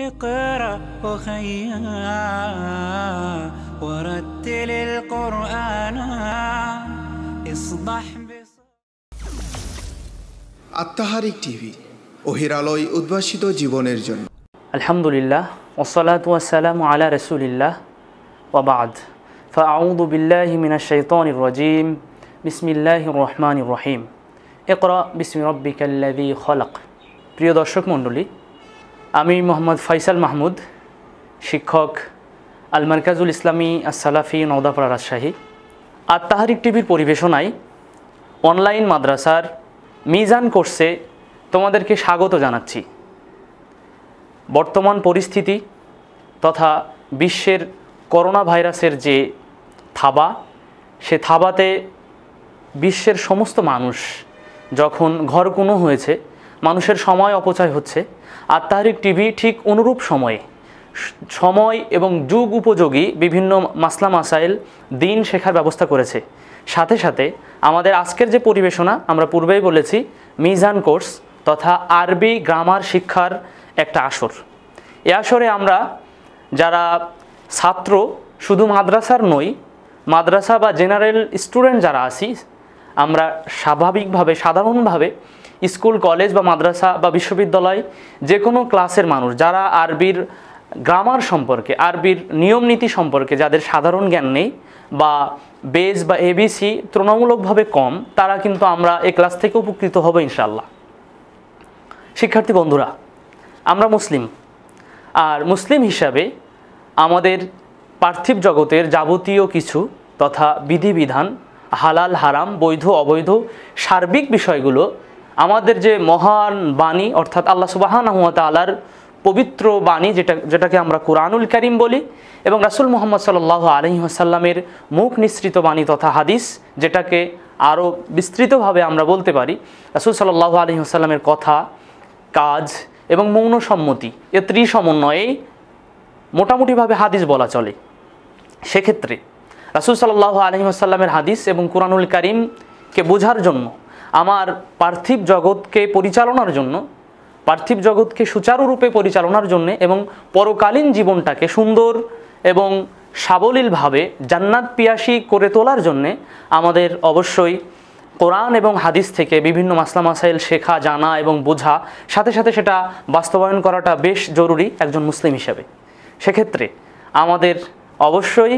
اقرأ أخيا ورتل القرآن اصدح আত্মাহারিক TV অহিরালয় উদ্ভাসিত জীবনের জন্য আলহামদুলিল্লাহ والسلام ওয়াসালাম আলা রসুলিল্লাহ وبعد فأعوذ بالله من الشيطان الرجيم بسم الله الرحمن الرحيم اقرأ بسم ربك الذي خلق প্রিয় দর্শক মণ্ডলী আমি মোহাম্মদ ফাইসাল মাহমুদ শিক্ষক আল মার্কাজুল ইসলামী আসালাফি নওদাপাড়া রাজশাহী আর তাহারিক টিভির পরিবেশনায় অনলাইন মাদ্রাসার মিজান কোর্সে তোমাদেরকে স্বাগত জানাচ্ছি বর্তমান পরিস্থিতি তথা বিশ্বের করোনা ভাইরাসের যে থাবা সে থাবাতে বিশ্বের সমস্ত মানুষ যখন ঘরকুনো হয়েছে মানুষের সময় অপচয় হচ্ছে আর তাহরিক টিভি ঠিক অনুরূপ সময়ে সময় এবং যুগ উপযোগী বিভিন্ন মাসলা মাসাইল দিন শেখার ব্যবস্থা করেছে সাথে সাথে আমাদের আজকের যে পরিবেশনা আমরা পূর্বেই বলেছি মিজান কোর্স তথা আরবি গ্রামার শিক্ষার একটা আসর এ আসরে আমরা যারা ছাত্র শুধু মাদ্রাসার নই মাদ্রাসা বা জেনারেল স্টুডেন্ট যারা আছি আমরা স্বাভাবিকভাবে সাধারণভাবে স্কুল কলেজ বা মাদ্রাসা বা বিশ্ববিদ্যালয় যে কোনো ক্লাসের মানুষ যারা আরবির গ্রামার সম্পর্কে আরবির নিয়ম নীতি সম্পর্কে যাদের সাধারণ জ্ঞান নেই বা বেজ বা এবিসি তুলনামূলকভাবে কম তারা কিন্তু আমরা এ ক্লাস থেকে উপকৃত হব ইনশাল্লাহ শিক্ষার্থী বন্ধুরা আমরা মুসলিম আর মুসলিম হিসাবে আমাদের পার্থিব জগতের যাবতীয় কিছু তথা বিধিবিধান হালাল হারাম বৈধ অবৈধ সার্বিক বিষয়গুলো আমাদের যে মহান বাণী অর্থাৎ আল্লাহ সুবাহান আলার পবিত্র বাণী যেটা যেটাকে আমরা কোরআনুল করিম বলি এবং রাসুল মোহাম্মদ সাল্লাহ আলহিহাসাল্লামের মুখ নিঃসৃত বাণী তথা হাদিস যেটাকে আরও বিস্তৃতভাবে আমরা বলতে পারি রাসুল সাল্লাহ আলহিহাসাল্লামের কথা কাজ এবং মৌন সম্মতি এ ত্রিসমন্বয়েই মোটামুটিভাবে হাদিস বলা চলে সেক্ষেত্রে রাসুল সাল্লাহ আলহিহাসাল্লামের হাদিস এবং কোরআনুল করিমকে বোঝার জন্য আমার পার্থিব জগৎকে পরিচালনার জন্য পার্থিব জগৎকে সুচারুরূপে পরিচালনার জন্য এবং পরকালীন জীবনটাকে সুন্দর এবং সাবলীলভাবে জান্নাত পিয়াসী করে তোলার জন্যে আমাদের অবশ্যই কোরআন এবং হাদিস থেকে বিভিন্ন মাসলা মাসাইল শেখা জানা এবং বোঝা সাথে সাথে সেটা বাস্তবায়ন করাটা বেশ জরুরি একজন মুসলিম হিসাবে সেক্ষেত্রে আমাদের অবশ্যই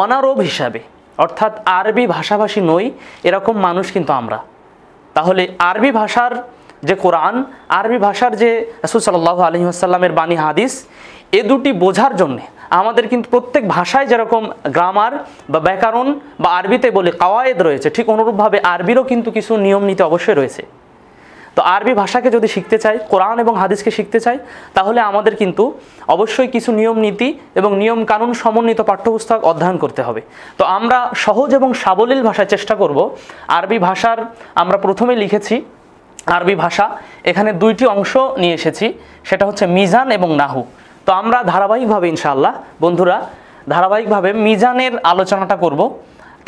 অনারব হিসাবে অর্থাৎ আরবি ভাষাভাষী নই এরকম মানুষ কিন্তু আমরা তাহলে আরবি ভাষার যে কোরআন আরবি ভাষার যে রসুল সাল্লাহ আলহি আসাল্লামের বাণী হাদিস এ দুটি বোঝার জন্যে আমাদের কিন্তু প্রত্যেক ভাষায় যেরকম গ্রামার বা ব্যাকরণ বা আরবিতে বলে কাওয়ায়েদ রয়েছে ঠিক অনুরূপভাবে আরবিরও কিন্তু কিছু নিয়ম নীতি অবশ্যই রয়েছে তো আরবি ভাষাকে যদি শিখতে চাই কোরআন এবং হাদিসকে শিখতে চাই তাহলে আমাদের কিন্তু অবশ্যই কিছু নিয়ম নীতি এবং নিয়ম কানুন সমন্বিত পাঠ্যপুস্তক অধ্যয়ন করতে হবে তো আমরা সহজ এবং সাবলীল ভাষায় চেষ্টা করব আরবি ভাষার আমরা প্রথমে লিখেছি আরবি ভাষা এখানে দুইটি অংশ নিয়ে এসেছি সেটা হচ্ছে মিজান এবং নাহু তো আমরা ধারাবাহিকভাবে ইনশাআল্লাহ বন্ধুরা ধারাবাহিকভাবে মিজানের আলোচনাটা করব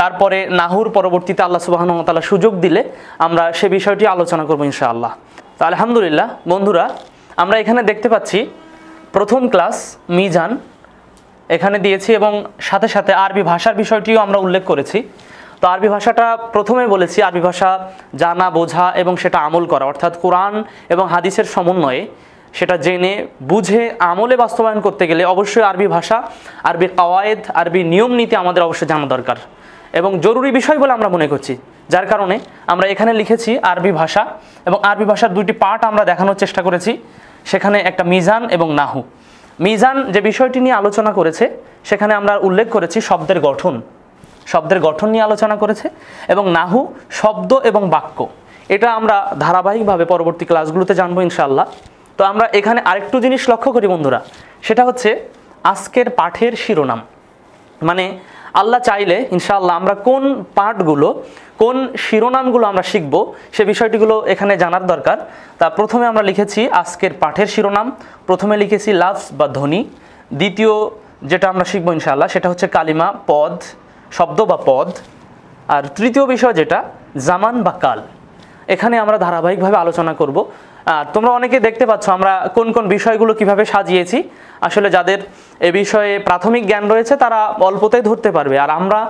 তারপরে নাহুর পরবর্তীতে আল্লাহ সুবাহনতালা সুযোগ দিলে আমরা সে বিষয়টি আলোচনা করবো ইনশাআল্লাহ তো আলহামদুলিল্লাহ বন্ধুরা আমরা এখানে দেখতে পাচ্ছি প্রথম ক্লাস মিজান এখানে দিয়েছি এবং সাথে সাথে আরবি ভাষার বিষয়টিও আমরা উল্লেখ করেছি তো আরবি ভাষাটা প্রথমে বলেছি আরবি ভাষা জানা বোঝা এবং সেটা আমল করা অর্থাৎ কোরআন এবং হাদিসের সমন্বয়ে সেটা জেনে বুঝে আমলে বাস্তবায়ন করতে গেলে অবশ্যই আরবি ভাষা আরবি কওয়ায়েদ আরবি নিয়ম নীতি আমাদের অবশ্যই জানা দরকার এবং জরুরি বিষয় বলে আমরা মনে করছি যার কারণে আমরা এখানে লিখেছি আরবি ভাষা এবং আরবি ভাষার দুইটি পার্ট আমরা দেখানোর চেষ্টা করেছি সেখানে একটা মিজান এবং নাহু মিজান যে বিষয়টি নিয়ে আলোচনা করেছে সেখানে আমরা উল্লেখ করেছি শব্দের গঠন শব্দের গঠন নিয়ে আলোচনা করেছে এবং নাহু শব্দ এবং বাক্য এটা আমরা ধারাবাহিকভাবে পরবর্তী ক্লাসগুলোতে জানবো ইনশাল্লাহ তো আমরা এখানে আরেকটু জিনিস লক্ষ্য করি বন্ধুরা সেটা হচ্ছে আজকের পাঠের শিরোনাম মানে আল্লাহ চাইলে ইনশাআল্লাহ আমরা কোন পার্টগুলো কোন শিরোনামগুলো আমরা শিখব সে বিষয়টিগুলো এখানে জানার দরকার তা প্রথমে আমরা লিখেছি আজকের পাঠের শিরোনাম প্রথমে লিখেছি লাভ বা ধ্বনি দ্বিতীয় যেটা আমরা শিখবো ইনশাআল্লাহ সেটা হচ্ছে কালিমা পদ শব্দ বা পদ আর তৃতীয় বিষয় যেটা জামান বা কাল এখানে আমরা ধারাবাহিকভাবে আলোচনা করব তোমরা অনেকে দেখতে পাচ্ছ আমরা কোন কোন বিষয়গুলো কিভাবে সাজিয়েছি আসলে যাদের এ বিষয়ে প্রাথমিক জ্ঞান রয়েছে তারা অল্পতেই ধরতে পারবে আর আমরা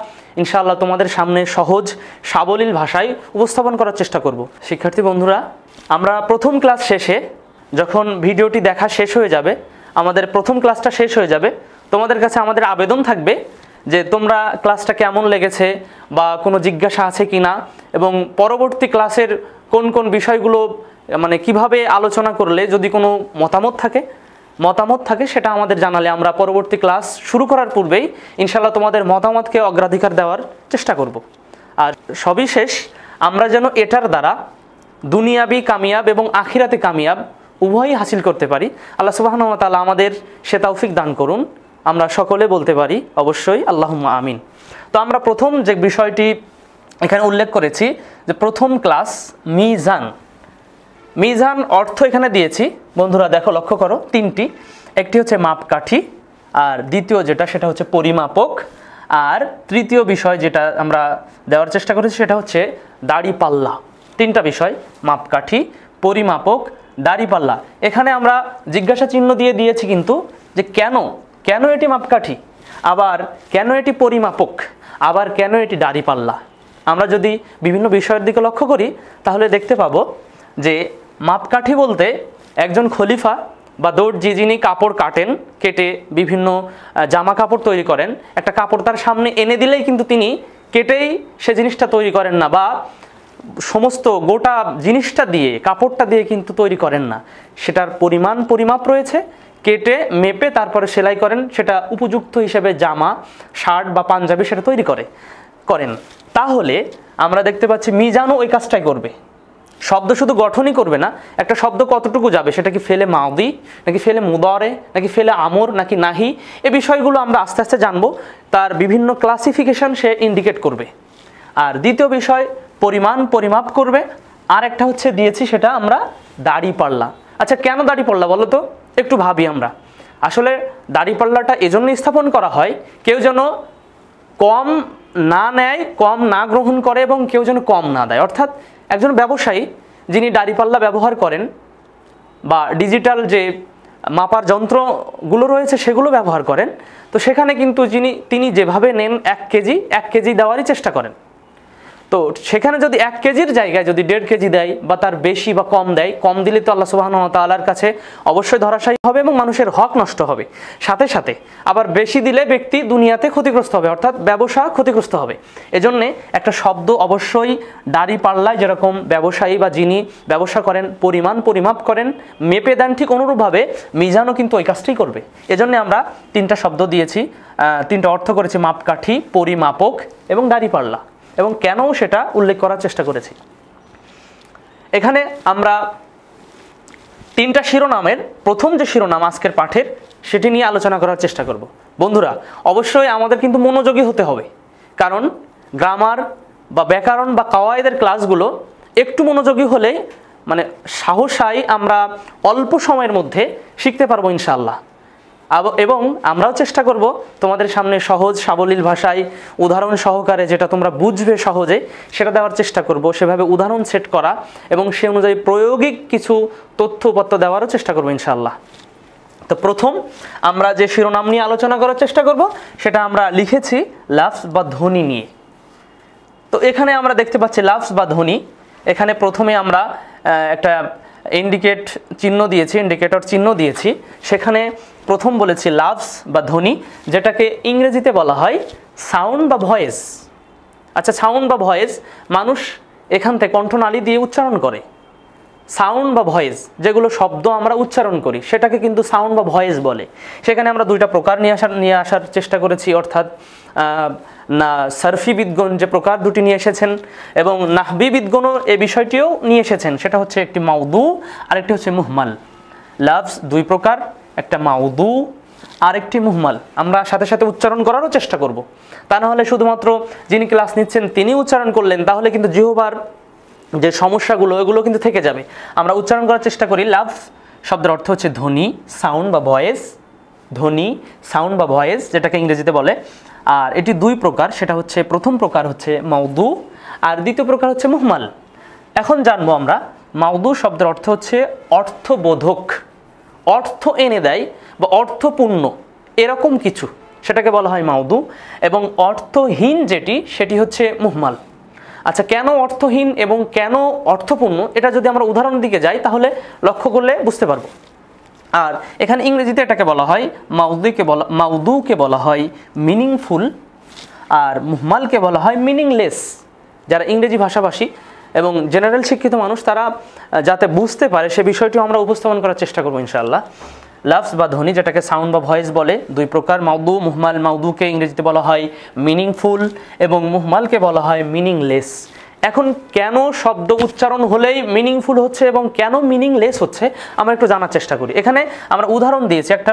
ইনশাআল্লাহ তোমাদের সামনে সহজ সাবলীল ভাষায় উপস্থাপন করার চেষ্টা করব শিক্ষার্থী বন্ধুরা আমরা প্রথম ক্লাস শেষে যখন ভিডিওটি দেখা শেষ হয়ে যাবে আমাদের প্রথম ক্লাসটা শেষ হয়ে যাবে তোমাদের কাছে আমাদের আবেদন থাকবে যে তোমরা ক্লাসটা কেমন লেগেছে বা কোনো জিজ্ঞাসা আছে কি না এবং পরবর্তী ক্লাসের কোন কোন বিষয়গুলো মানে কিভাবে আলোচনা করলে যদি কোনো মতামত থাকে মতামত থাকে সেটা আমাদের জানালে আমরা পরবর্তী ক্লাস শুরু করার পূর্বেই ইনশাল্লাহ তোমাদের মতামতকে অগ্রাধিকার দেওয়ার চেষ্টা করব। আর সবিশেষ আমরা যেন এটার দ্বারা দুনিয়াবি কামিয়াব এবং আখিরাতে কামিয়াব উভয়ই হাসিল করতে পারি আল্লাহ তালা আমাদের সে তৌফিক দান করুন আমরা সকলে বলতে পারি অবশ্যই আল্লাহ আমিন তো আমরা প্রথম যে বিষয়টি এখানে উল্লেখ করেছি যে প্রথম ক্লাস মিজান মিজান অর্থ এখানে দিয়েছি বন্ধুরা দেখো লক্ষ্য করো তিনটি একটি হচ্ছে মাপকাঠি আর দ্বিতীয় যেটা সেটা হচ্ছে পরিমাপক আর তৃতীয় বিষয় যেটা আমরা দেওয়ার চেষ্টা করেছি সেটা হচ্ছে দাড়ি পাল্লা তিনটা বিষয় মাপকাঠি পরিমাপক দাড়িপাল্লা এখানে আমরা জিজ্ঞাসা চিহ্ন দিয়ে দিয়েছি কিন্তু যে কেন কেন এটি মাপকাঠি আবার কেন এটি পরিমাপক আবার কেন এটি দাড়িপাল্লা আমরা যদি বিভিন্ন বিষয়ের দিকে লক্ষ্য করি তাহলে দেখতে পাবো যে মাপকাঠি বলতে একজন খলিফা বা দর্জি যিনি কাপড় কাটেন কেটে বিভিন্ন জামা কাপড় তৈরি করেন একটা কাপড় তার সামনে এনে দিলেই কিন্তু তিনি কেটেই সে জিনিসটা তৈরি করেন না বা সমস্ত গোটা জিনিসটা দিয়ে কাপড়টা দিয়ে কিন্তু তৈরি করেন না সেটার পরিমাণ পরিমাপ রয়েছে কেটে মেপে তারপরে সেলাই করেন সেটা উপযুক্ত হিসেবে জামা শার্ট বা পাঞ্জাবি সেটা তৈরি করে করেন তাহলে আমরা দেখতে পাচ্ছি মিজানও ওই কাজটাই করবে শব্দ শুধু গঠনই করবে না একটা শব্দ কতটুকু যাবে সেটা কি ফেলে মাউদি নাকি ফেলে মুদরে নাকি ফেলে আমর নাকি নাহি এ বিষয়গুলো আমরা আস্তে আস্তে জানবো তার বিভিন্ন ক্লাসিফিকেশন সে ইন্ডিকেট করবে আর দ্বিতীয় বিষয় পরিমাণ পরিমাপ করবে আর একটা হচ্ছে দিয়েছি সেটা আমরা দাড়ি পাল্লা আচ্ছা কেন দাড়ি পাল্লা বলো তো একটু ভাবি আমরা আসলে দাড়ি পাল্লাটা এজন্য স্থাপন করা হয় কেউ যেন কম না নেয় কম না গ্রহণ করে এবং কেউ যেন কম না দেয় অর্থাৎ একজন ব্যবসায়ী যিনি দাড়িপাল্লা ব্যবহার করেন বা ডিজিটাল যে মাপার যন্ত্রগুলো রয়েছে সেগুলো ব্যবহার করেন তো সেখানে কিন্তু যিনি তিনি যেভাবে নেন এক কেজি এক কেজি দেওয়ারই চেষ্টা করেন তো সেখানে যদি এক কেজির জায়গায় যদি দেড় কেজি দেয় বা তার বেশি বা কম দেয় কম দিলে তো আল্লাহ সুবাহ তাল্লার কাছে অবশ্যই ধরাশায়ী হবে এবং মানুষের হক নষ্ট হবে সাথে সাথে আবার বেশি দিলে ব্যক্তি দুনিয়াতে ক্ষতিগ্রস্ত হবে অর্থাৎ ব্যবসা ক্ষতিগ্রস্ত হবে এজন্যে একটা শব্দ অবশ্যই দাড়ি পাল্লায় যেরকম ব্যবসায়ী বা যিনি ব্যবসা করেন পরিমাণ পরিমাপ করেন মেপে দেন ঠিক অনুরূপভাবে মিজানও কিন্তু ওই কাজটাই করবে এজন্যে আমরা তিনটা শব্দ দিয়েছি তিনটা অর্থ করেছি মাপকাঠি পরিমাপক এবং দাড়ি পাল্লা এবং কেন সেটা উল্লেখ করার চেষ্টা করেছি এখানে আমরা তিনটা শিরোনামের প্রথম যে শিরোনাম আজকের পাঠের সেটি নিয়ে আলোচনা করার চেষ্টা করব বন্ধুরা অবশ্যই আমাদের কিন্তু মনোযোগী হতে হবে কারণ গ্রামার বা ব্যাকরণ বা কাওয়ায়দের ক্লাসগুলো একটু মনোযোগী হলে মানে সাহসায় আমরা অল্প সময়ের মধ্যে শিখতে পারবো ইনশাআল্লাহ এবং আমরাও চেষ্টা করব তোমাদের সামনে সহজ সাবলীল ভাষায় উদাহরণ সহকারে যেটা তোমরা বুঝবে সহজে সেটা দেওয়ার চেষ্টা করব সেভাবে উদাহরণ সেট করা এবং সে অনুযায়ী প্রয়োগিক কিছু তথ্য উপাত্ত দেওয়ারও চেষ্টা করবো ইনশাল্লাহ তো প্রথম আমরা যে শিরোনাম নিয়ে আলোচনা করার চেষ্টা করব সেটা আমরা লিখেছি লাফস বা ধ্বনি নিয়ে তো এখানে আমরা দেখতে পাচ্ছি লাফস বা ধ্বনি এখানে প্রথমে আমরা একটা ইন্ডিকেট চিহ্ন দিয়েছি ইন্ডিকেটর চিহ্ন দিয়েছি সেখানে প্রথম বলেছি লাভস বা ধ্বনি যেটাকে ইংরেজিতে বলা হয় সাউন্ড বা ভয়েস আচ্ছা সাউন্ড বা ভয়েস মানুষ এখান থেকে কণ্ঠনালী দিয়ে উচ্চারণ করে সাউন্ড বা ভয়েস যেগুলো শব্দ আমরা উচ্চারণ করি সেটাকে কিন্তু সাউন্ড বা ভয়েস বলে সেখানে আমরা দুইটা প্রকার নিয়ে আসার নিয়ে আসার চেষ্টা করেছি অর্থাৎ না সার্ফিবিদগণ যে প্রকার দুটি নিয়ে এসেছেন এবং নাহবিবিদগণও এ বিষয়টিও নিয়ে এসেছেন সেটা হচ্ছে একটি মাউদু আর একটি হচ্ছে মুহমাল লাভস দুই প্রকার একটা মাউদু আরেকটি মুহমাল আমরা সাথে সাথে উচ্চারণ করারও চেষ্টা করব। তা না হলে শুধুমাত্র যিনি ক্লাস নিচ্ছেন তিনি উচ্চারণ করলেন তাহলে কিন্তু জিহবার যে সমস্যাগুলো এগুলো কিন্তু থেকে যাবে আমরা উচ্চারণ করার চেষ্টা করি লাভ শব্দের অর্থ হচ্ছে ধ্বনি সাউন্ড বা ভয়েস ধ্বনি সাউন্ড বা ভয়েস যেটাকে ইংরেজিতে বলে আর এটি দুই প্রকার সেটা হচ্ছে প্রথম প্রকার হচ্ছে মাউদু আর দ্বিতীয় প্রকার হচ্ছে মুহমাল এখন জানবো আমরা মাউদু শব্দের অর্থ হচ্ছে অর্থবোধক অর্থ এনে দেয় বা অর্থপূর্ণ এরকম কিছু সেটাকে বলা হয় মাউদু এবং অর্থহীন যেটি সেটি হচ্ছে মুহমাল আচ্ছা কেন অর্থহীন এবং কেন অর্থপূর্ণ এটা যদি আমরা উদাহরণের দিকে যাই তাহলে লক্ষ্য করলে বুঝতে পারবো আর এখানে ইংরেজিতে এটাকে বলা হয় মাউদুকে বলা মাউদুকে বলা হয় মিনিংফুল আর মুহমালকে বলা হয় মিনিংলেস যারা ইংরেজি ভাষাভাষী এবং জেনারেল শিক্ষিত মানুষ তারা যাতে বুঝতে পারে সে বিষয়টিও আমরা উপস্থাপন করার চেষ্টা করবো ইনশাআল্লাহ লাভস বা ধ্বনি যেটাকে সাউন্ড বা ভয়েস বলে দুই প্রকার মাউদু মুহমাল মাউদুকে ইংরেজিতে বলা হয় মিনিংফুল এবং মুহমালকে বলা হয় মিনিংলেস এখন কেন শব্দ উচ্চারণ হলেই মিনিংফুল হচ্ছে এবং কেন মিনিংলেস হচ্ছে আমরা একটু জানার চেষ্টা করি এখানে আমরা উদাহরণ দিয়েছি একটা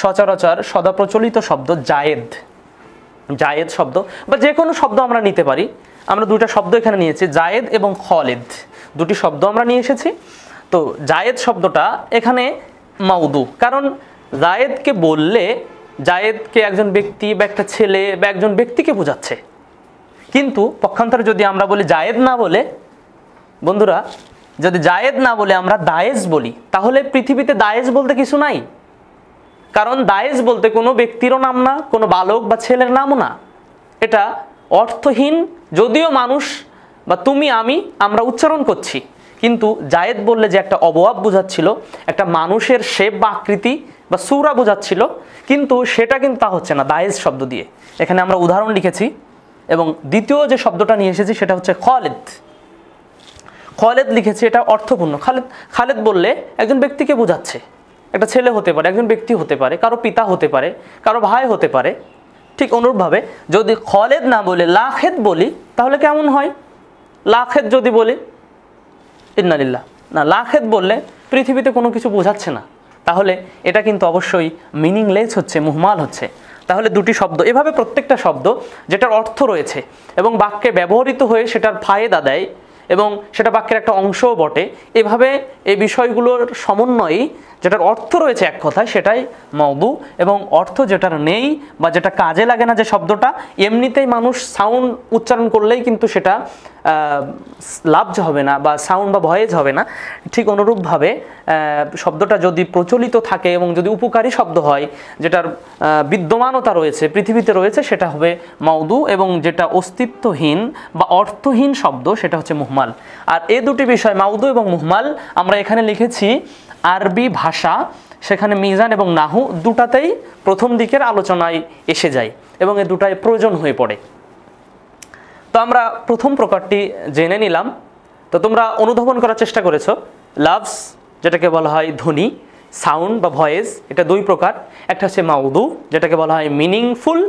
সচরাচর সদা প্রচলিত শব্দ জায়েদ জায়েদ শব্দ বা যে কোনো শব্দ আমরা নিতে পারি আমরা দুইটা শব্দ এখানে নিয়েছি জায়েদ এবং খলিদ দুটি শব্দ আমরা নিয়ে এসেছি তো জায়েদ শব্দটা এখানে মাউদু কারণ জায়েদকে বললে জায়েদকে একজন ব্যক্তি বা একটা ছেলে বা একজন ব্যক্তিকে বোঝাচ্ছে কিন্তু পক্ষান্তরে যদি আমরা বলি জায়েদ না বলে বন্ধুরা যদি জায়েদ না বলে আমরা দায়েজ বলি তাহলে পৃথিবীতে দায়েজ বলতে কিছু নাই কারণ দায়েজ বলতে কোনো ব্যক্তিরও নাম না কোনো বালক বা ছেলের নামও না এটা অর্থহীন যদিও মানুষ বা তুমি আমি আমরা উচ্চারণ করছি কিন্তু জায়েদ বললে যে একটা অবয়াব বোঝাচ্ছিল একটা মানুষের শেপ বা আকৃতি বা সুরা বোঝাচ্ছিল কিন্তু সেটা কিন্তু তা হচ্ছে না দায়েজ শব্দ দিয়ে এখানে আমরা উদাহরণ লিখেছি এবং দ্বিতীয় যে শব্দটা নিয়ে এসেছি সেটা হচ্ছে খলেদ খলেদ লিখেছি এটা অর্থপূর্ণ খালেদ খালেদ বললে একজন ব্যক্তিকে বোঝাচ্ছে একটা ছেলে হতে পারে একজন ব্যক্তি হতে পারে কারো পিতা হতে পারে কারো ভাই হতে পারে ঠিক অনুরূপভাবে যদি খলেদ না বলে লাখেদ বলি তাহলে কেমন হয় লাখেদ যদি বলি ইন্নালিল্লা না লাখেদ বললে পৃথিবীতে কোনো কিছু বোঝাচ্ছে না তাহলে এটা কিন্তু অবশ্যই মিনিংলেস হচ্ছে মুহমাল হচ্ছে তাহলে দুটি শব্দ এভাবে প্রত্যেকটা শব্দ যেটার অর্থ রয়েছে এবং বাক্যে ব্যবহৃত হয়ে সেটার ফায়দা দেয় এবং সেটা বাক্যের একটা অংশও বটে এভাবে এই বিষয়গুলোর সমন্বয়ই যেটার অর্থ রয়েছে এক কথায় সেটাই মৌদু এবং অর্থ যেটার নেই বা যেটা কাজে লাগে না যে শব্দটা এমনিতেই মানুষ সাউন্ড উচ্চারণ করলেই কিন্তু সেটা লাভজ হবে না বা সাউন্ড বা ভয়েজ হবে না ঠিক অনুরূপভাবে শব্দটা যদি প্রচলিত থাকে এবং যদি উপকারী শব্দ হয় যেটার বিদ্যমানতা রয়েছে পৃথিবীতে রয়েছে সেটা হবে মৌদু এবং যেটা অস্তিত্বহীন বা অর্থহীন শব্দ সেটা হচ্ছে মুহমাল আর এ দুটি বিষয় মাউদু এবং মুহমাল আমরা এখানে লিখেছি আরবি ভাষা সেখানে মিজান এবং নাহু দুটাতেই প্রথম দিকের আলোচনায় এসে যায় এবং এ দুটাই প্রয়োজন হয়ে পড়ে তো আমরা প্রথম প্রকারটি জেনে নিলাম তো তোমরা অনুধাবন করার চেষ্টা করেছো লাভস যেটাকে বলা হয় ধ্বনি সাউন্ড বা ভয়েস এটা দুই প্রকার একটা হচ্ছে মাউদু যেটাকে বলা হয় মিনিংফুল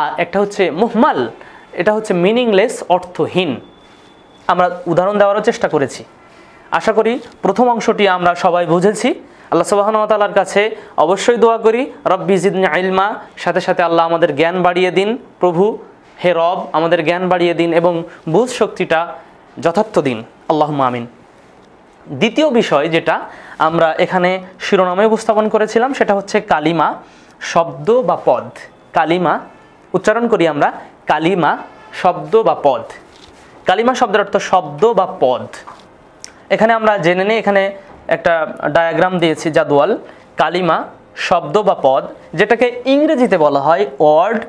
আর একটা হচ্ছে মুহমাল এটা হচ্ছে মিনিংলেস অর্থহীন আমরা উদাহরণ দেওয়ারও চেষ্টা করেছি আশা করি প্রথম অংশটি আমরা সবাই বুঝেছি আল্লাহ সুবাহনতালার কাছে অবশ্যই দোয়া করি রব্বি জিদনি আইলমা সাথে সাথে আল্লাহ আমাদের জ্ঞান বাড়িয়ে দিন প্রভু হে রব আমাদের জ্ঞান বাড়িয়ে দিন এবং বুধ শক্তিটা যথার্থ দিন আল্লাহ মামিন দ্বিতীয় বিষয় যেটা আমরা এখানে শিরোনামে উপস্থাপন করেছিলাম সেটা হচ্ছে কালিমা শব্দ বা পদ কালিমা উচ্চারণ করি আমরা কালিমা শব্দ বা পদ কালিমা শব্দের অর্থ শব্দ বা পদ এখানে আমরা জেনে নিই এখানে একটা ডায়াগ্রাম দিয়েছি জাদুয়াল কালিমা শব্দ বা পদ যেটাকে ইংরেজিতে বলা হয় ওয়ার্ড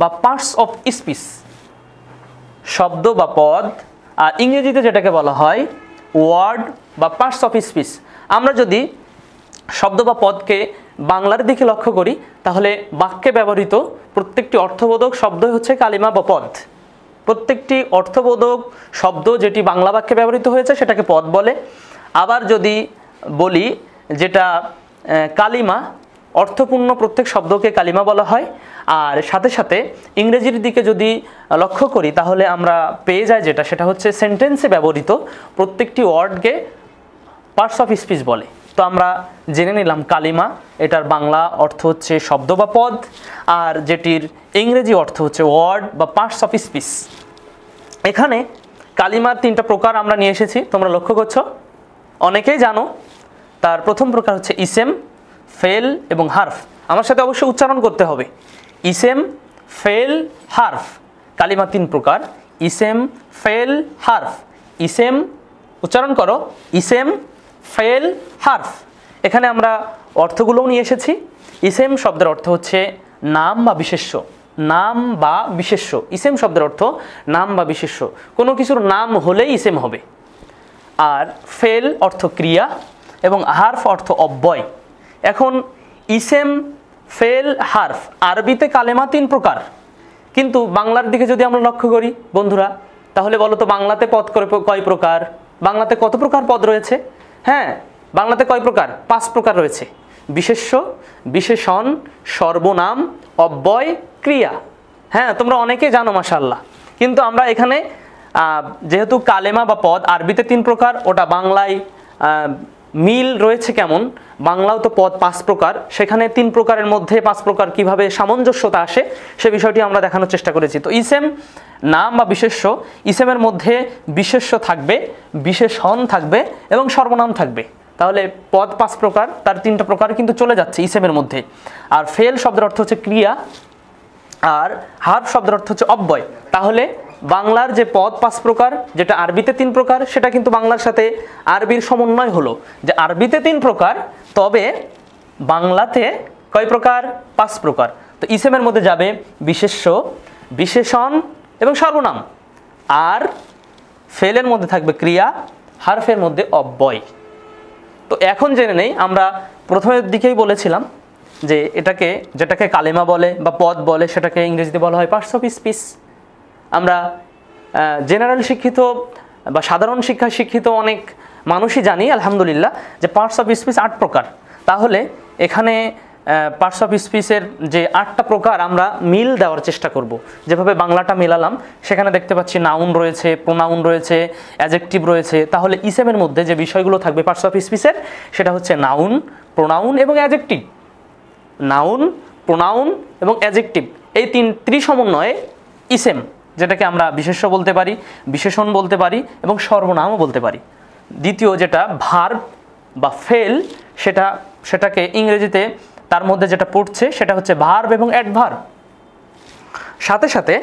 বা পার্টস অফ স্পিচ শব্দ বা পদ আর ইংরেজিতে যেটাকে বলা হয় ওয়ার্ড বা পার্টস অফ স্পিচ আমরা যদি শব্দ বা পদকে বাংলার দিকে লক্ষ্য করি তাহলে বাক্যে ব্যবহৃত প্রত্যেকটি অর্থবোধক শব্দই হচ্ছে কালিমা বা পদ প্রত্যেকটি অর্থবোধক শব্দ যেটি বাংলা বাক্যে ব্যবহৃত হয়েছে সেটাকে পদ বলে আবার যদি বলি যেটা কালিমা অর্থপূর্ণ প্রত্যেক শব্দকে কালিমা বলা হয় আর সাথে সাথে ইংরেজির দিকে যদি লক্ষ্য করি তাহলে আমরা পেয়ে যাই যেটা সেটা হচ্ছে সেন্টেন্সে ব্যবহৃত প্রত্যেকটি ওয়ার্ডকে পার্টস অফ স্পিচ বলে তো আমরা জেনে নিলাম কালিমা এটার বাংলা অর্থ হচ্ছে শব্দ বা পদ আর যেটির ইংরেজি অর্থ হচ্ছে ওয়ার্ড বা পার্টস অফ স্পিস এখানে কালিমার তিনটা প্রকার আমরা নিয়ে এসেছি তোমরা লক্ষ্য করছো অনেকেই জানো তার প্রথম প্রকার হচ্ছে ইসেম ফেল এবং হার্ফ আমার সাথে অবশ্যই উচ্চারণ করতে হবে ইসেম ফেল হার্ফ কালিমা তিন প্রকার ইসেম ফেল হার্ফ ইসেম উচ্চারণ করো ইসেম ফেল হার্ফ এখানে আমরা অর্থগুলোও নিয়ে এসেছি ইসেম শব্দের অর্থ হচ্ছে নাম বা বিশেষ্য নাম বা বিশেষ্য ইসেম শব্দের অর্থ নাম বা বিশেষ্য কোনো কিছুর নাম হলে ইসেম হবে আর ফেল অর্থ ক্রিয়া এবং হার্ফ অর্থ অব্যয় এখন ইসেম ফেল হার্ফ আরবিতে কালেমা তিন প্রকার কিন্তু বাংলার দিকে যদি আমরা লক্ষ্য করি বন্ধুরা তাহলে বলো তো বাংলাতে পদ কয় প্রকার বাংলাতে কত প্রকার পদ রয়েছে হ্যাঁ বাংলাতে কয় প্রকার পাঁচ প্রকার রয়েছে বিশেষ্য বিশেষণ সর্বনাম অব্যয় ক্রিয়া হ্যাঁ তোমরা অনেকে জানো মাসাল্লাহ কিন্তু আমরা এখানে যেহেতু কালেমা বা পদ আরবিতে তিন প্রকার ওটা বাংলায় মিল রয়েছে কেমন বাংলাও তো পদ পাঁচ প্রকার সেখানে তিন প্রকারের মধ্যে পাঁচ প্রকার কিভাবে সামঞ্জস্যতা আসে সে বিষয়টি আমরা দেখানোর চেষ্টা করেছি তো ইসেম নাম বা বিশেষ্য ইসেমের মধ্যে বিশেষ্য থাকবে বিশেষণ থাকবে এবং সর্বনাম থাকবে তাহলে পদ পাঁচ প্রকার তার তিনটা প্রকার কিন্তু চলে যাচ্ছে ইসেমের মধ্যে আর ফেল শব্দের অর্থ হচ্ছে ক্রিয়া আর হার্ব শব্দের অর্থ হচ্ছে অব্যয় তাহলে বাংলার যে পদ পাঁচ প্রকার যেটা আরবিতে তিন প্রকার সেটা কিন্তু বাংলার সাথে আরবির সমন্বয় হলো যে আরবিতে তিন প্রকার তবে বাংলাতে কয় প্রকার পাঁচ প্রকার তো ইসেমের মধ্যে যাবে বিশেষ্য বিশেষণ এবং সর্বনাম আর ফেলের মধ্যে থাকবে ক্রিয়া হারফের মধ্যে অব্যয় তো এখন জেনে নেই আমরা প্রথমের দিকেই বলেছিলাম যে এটাকে যেটাকে কালেমা বলে বা পদ বলে সেটাকে ইংরেজিতে বলা হয় পার্স অফ স্পিস আমরা জেনারেল শিক্ষিত বা সাধারণ শিক্ষায় শিক্ষিত অনেক মানুষই জানি আলহামদুলিল্লাহ যে পার্টস অফ স্পিচ আট প্রকার তাহলে এখানে পার্টস অফ স্পিচের যে আটটা প্রকার আমরা মিল দেওয়ার চেষ্টা করব যেভাবে বাংলাটা মেলালাম সেখানে দেখতে পাচ্ছি নাউন রয়েছে প্রোনাউন রয়েছে অ্যাজেকটিভ রয়েছে তাহলে ইসেমের মধ্যে যে বিষয়গুলো থাকবে পার্টস অফ স্পিচের সেটা হচ্ছে নাউন প্রোনাউন এবং অ্যাজেকটিভ নাউন প্রোনাউন এবং অ্যাজেকটিভ এই তিন ত্রিসমন্বয়ে ইসেম যেটাকে আমরা বিশেষ্য বলতে পারি বিশেষণ বলতে পারি এবং সর্বনামও বলতে পারি দ্বিতীয় যেটা ভার্ব বা ফেল সেটা সেটাকে ইংরেজিতে তার মধ্যে যেটা পড়ছে সেটা হচ্ছে ভার্ব এবং অ্যাডভার্ব সাথে সাথে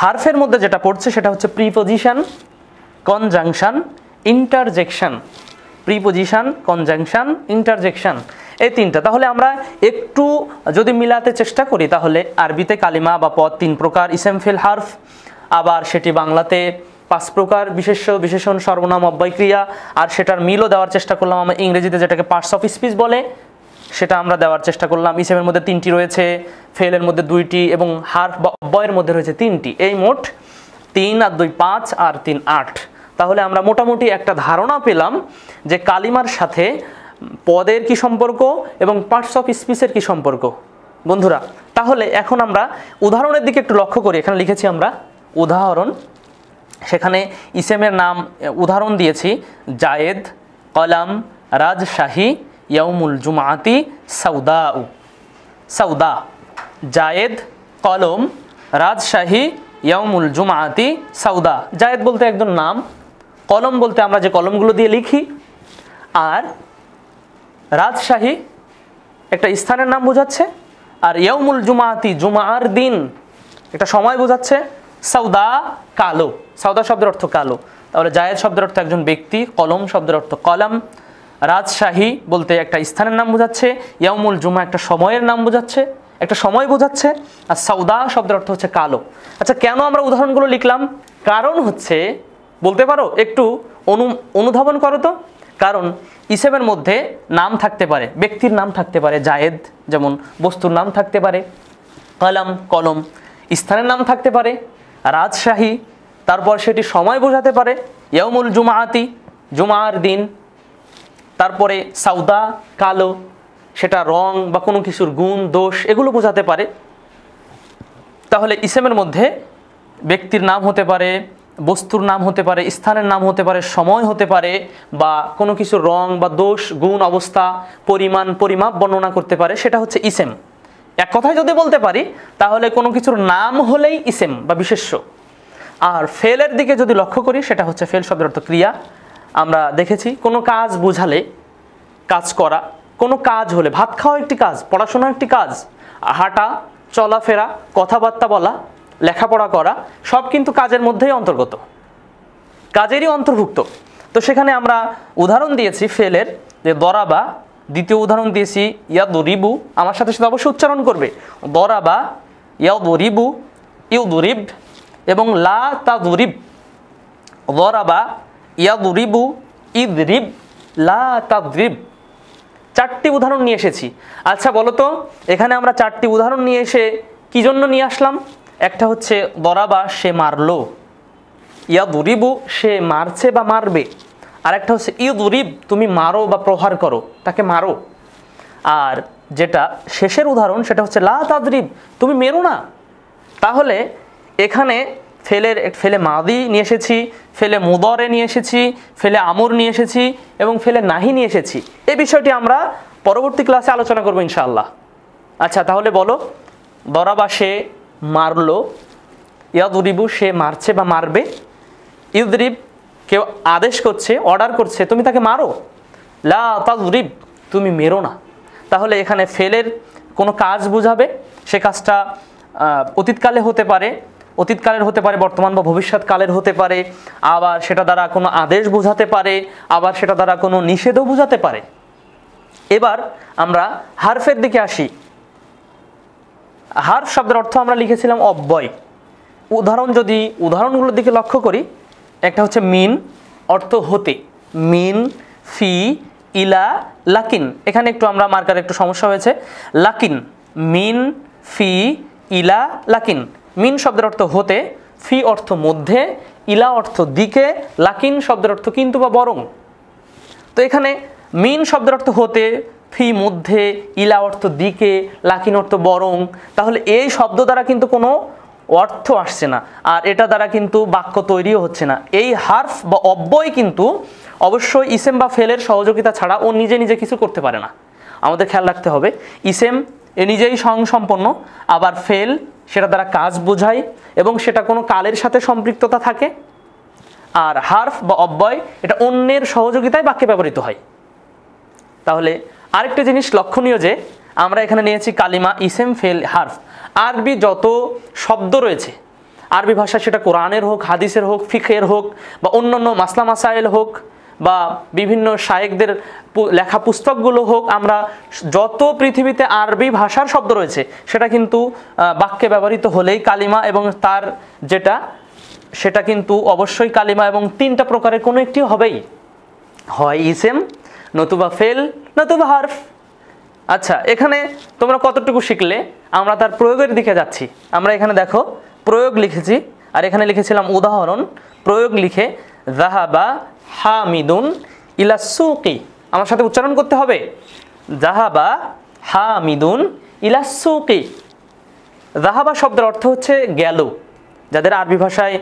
হার্ফের মধ্যে যেটা পড়ছে সেটা হচ্ছে প্রিপোজিশান কনজাংশান ইন্টারজেকশান প্রিপোজিশান কনজাংশান ইন্টারজেকশান এই তিনটা তাহলে আমরা একটু যদি মিলাতে চেষ্টা করি তাহলে আরবিতে কালিমা বা পদ তিন প্রকার ইসেমফিল হার্ফ আবার সেটি বাংলাতে পাঁচ প্রকার বিশেষ্য বিশেষণ সর্বনাম অব্যয় ক্রিয়া আর সেটার মিলও দেওয়ার চেষ্টা করলাম আমরা ইংরেজিতে যেটাকে পার্টস অফ স্পিচ বলে সেটা আমরা দেওয়ার চেষ্টা করলাম ইসেমের মধ্যে তিনটি রয়েছে ফেলের মধ্যে দুইটি এবং হার্ফ বা অব্যয়ের মধ্যে রয়েছে তিনটি এই মোট তিন আর দুই পাঁচ আর তিন আট তাহলে আমরা মোটামুটি একটা ধারণা পেলাম যে কালিমার সাথে পদের কি সম্পর্ক এবং পার্টস অফ স্পিচের কি সম্পর্ক বন্ধুরা তাহলে এখন আমরা উদাহরণের দিকে একটু লক্ষ্য করি এখানে লিখেছি আমরা উদাহরণ সেখানে ইসেমের নাম উদাহরণ দিয়েছি জায়েদ কলাম রাজশাহী ইয়ামুল জুমাতি সাউদাউ সাউদা জায়েদ কলম রাজশাহী ইয়ামুল জুমাতি সাউদা জায়েদ বলতে একজন নাম কলম বলতে আমরা যে কলমগুলো দিয়ে লিখি আর রাজশাহী একটা স্থানের নাম বোঝাচ্ছে আর ইয়ামুল জুমাতি জুমার দিন একটা সময় বোঝাচ্ছে সাউদা কালো সাউদা শব্দের অর্থ কালো তাহলে জায়েদ শব্দের অর্থ একজন ব্যক্তি কলম শব্দের অর্থ কলম রাজশাহী বলতে একটা স্থানের নাম বোঝাচ্ছে ইয়ামুল জুমা একটা সময়ের নাম বোঝাচ্ছে একটা সময় বোঝাচ্ছে আর সাউদা শব্দের অর্থ হচ্ছে কালো আচ্ছা কেন আমরা উদাহরণগুলো লিখলাম কারণ হচ্ছে বলতে পারো একটু অনু অনুধাবন করো তো কারণ ইসেমের মধ্যে নাম থাকতে পারে ব্যক্তির নাম থাকতে পারে জায়েদ যেমন বস্তুর নাম থাকতে পারে কলম কলম স্থানের নাম থাকতে পারে রাজশাহী তারপর সেটি সময় বোঝাতে পারে ইয়মুল জুমাহাতি জুমার দিন তারপরে সাউদা কালো সেটা রং বা কোনো কিছুর গুণ দোষ এগুলো বোঝাতে পারে তাহলে ইসেমের মধ্যে ব্যক্তির নাম হতে পারে বস্তুর নাম হতে পারে স্থানের নাম হতে পারে সময় হতে পারে বা কোনো কিছু রং বা দোষ গুণ অবস্থা পরিমাণ পরিমাপ বর্ণনা করতে পারে সেটা হচ্ছে ইসেম এক কথায় যদি বলতে পারি তাহলে কোনো কিছুর নাম হলেই ইসেম বা বিশেষ্য আর ফেলের দিকে যদি লক্ষ্য করি সেটা হচ্ছে ফেল শব্দের অর্থ ক্রিয়া আমরা দেখেছি কোনো কাজ বোঝালে কাজ করা কোনো কাজ হলে ভাত খাওয়া একটি কাজ পড়াশোনা একটি কাজ হাঁটা চলাফেরা কথাবার্তা বলা লেখাপড়া করা সব কিন্তু কাজের মধ্যেই অন্তর্গত কাজেরই অন্তর্ভুক্ত তো সেখানে আমরা উদাহরণ দিয়েছি ফেলের যে দরাবা দ্বিতীয় উদাহরণ দিয়েছি ইয়াদু রিবু আমার সাথে সাথে অবশ্যই উচ্চারণ করবে দরাবা ইয়াদ রিবু ইউদুরিব এবং লা তা রিব দরাবা ইয়াদ রিবু ইদ রিব লা তাদরিব চারটি উদাহরণ নিয়ে এসেছি আচ্ছা বলো তো এখানে আমরা চারটি উদাহরণ নিয়ে এসে কী জন্য নিয়ে আসলাম একটা হচ্ছে দরাবা সে মারলো ইয়া দুরিবু সে মারছে বা মারবে আর একটা হচ্ছে ই দুরিব তুমি মারো বা প্রহার করো তাকে মারো আর যেটা শেষের উদাহরণ সেটা হচ্ছে লা তাদরিব তুমি মেরো না তাহলে এখানে ফেলের ফেলে মাদি নিয়ে এসেছি ফেলে মুদরে নিয়ে এসেছি ফেলে আমর নিয়ে এসেছি এবং ফেলে নাহি নিয়ে এসেছি এই বিষয়টি আমরা পরবর্তী ক্লাসে আলোচনা করবো ইনশাআল্লাহ আচ্ছা তাহলে বলো দরাবাসে সে মারলো ইয়াদিবু সে মারছে বা মারবে ইদরিব কেউ আদেশ করছে অর্ডার করছে তুমি তাকে মারো লা তুমি মেরো না তাহলে এখানে ফেলের কোনো কাজ বুঝাবে সে কাজটা অতীতকালে হতে পারে অতীতকালের হতে পারে বর্তমান বা ভবিষ্যৎকালের হতে পারে আবার সেটা দ্বারা কোনো আদেশ বোঝাতে পারে আবার সেটা দ্বারা কোনো নিষেধও বোঝাতে পারে এবার আমরা হারফের দিকে আসি হার্ফ শব্দের অর্থ আমরা লিখেছিলাম অব্যয় উদাহরণ যদি উদাহরণগুলোর দিকে লক্ষ্য করি একটা হচ্ছে মিন অর্থ হতে মিন ফি ইলা লাকিন এখানে একটু আমরা মার্কার একটু সমস্যা হয়েছে লাকিন মিন ফি ইলা লাকিন মিন শব্দের অর্থ হতে ফি অর্থ মধ্যে ইলা অর্থ দিকে লাকিন শব্দের অর্থ কিন্তু বা বরং তো এখানে মিন শব্দের অর্থ হতে ফি মধ্যে ইলা অর্থ দিকে লাকিন অর্থ বরং তাহলে এই শব্দ দ্বারা কিন্তু কোনো অর্থ আসছে না আর এটা দ্বারা কিন্তু বাক্য তৈরিও হচ্ছে না এই হার্ফ বা অব্যয় কিন্তু অবশ্যই ইসেম বা ফেলের সহযোগিতা ছাড়া ও নিজে নিজে কিছু করতে পারে না আমাদের খেয়াল রাখতে হবে ইসেম এ নিজেই সংসম্পন্ন আবার ফেল সেটা দ্বারা কাজ বোঝায় এবং সেটা কোনো কালের সাথে সম্পৃক্ততা থাকে আর হার্ফ বা অব্যয় এটা অন্যের সহযোগিতায় বাক্যে ব্যবহৃত হয় তাহলে আরেকটা জিনিস লক্ষণীয় যে আমরা এখানে নিয়েছি কালিমা ইসেম ফেল হার্ফ আরবি যত শব্দ রয়েছে আরবি ভাষা সেটা কোরআনের হোক হাদিসের হোক ফিখের হোক বা অন্যান্য মাসলা মাসাইল হোক বা বিভিন্ন শায়েকদের লেখা পুস্তকগুলো হোক আমরা যত পৃথিবীতে আরবি ভাষার শব্দ রয়েছে সেটা কিন্তু বাক্যে ব্যবহৃত হলেই কালিমা এবং তার যেটা সেটা কিন্তু অবশ্যই কালিমা এবং তিনটা প্রকারের কোনো একটি হবেই হয় ইসেম নতুবা ফেল না তবে হার্ফ আচ্ছা এখানে তোমরা কতটুকু শিখলে আমরা তার প্রয়োগের দিকে যাচ্ছি আমরা এখানে দেখো প্রয়োগ লিখেছি আর এখানে লিখেছিলাম উদাহরণ প্রয়োগ লিখে জাহাবা হামিদুন ইলাসুকি আমার সাথে উচ্চারণ করতে হবে জাহাবা হামিদুন ইলাসুকি জাহাবা শব্দের অর্থ হচ্ছে গেল যাদের আরবি ভাষায়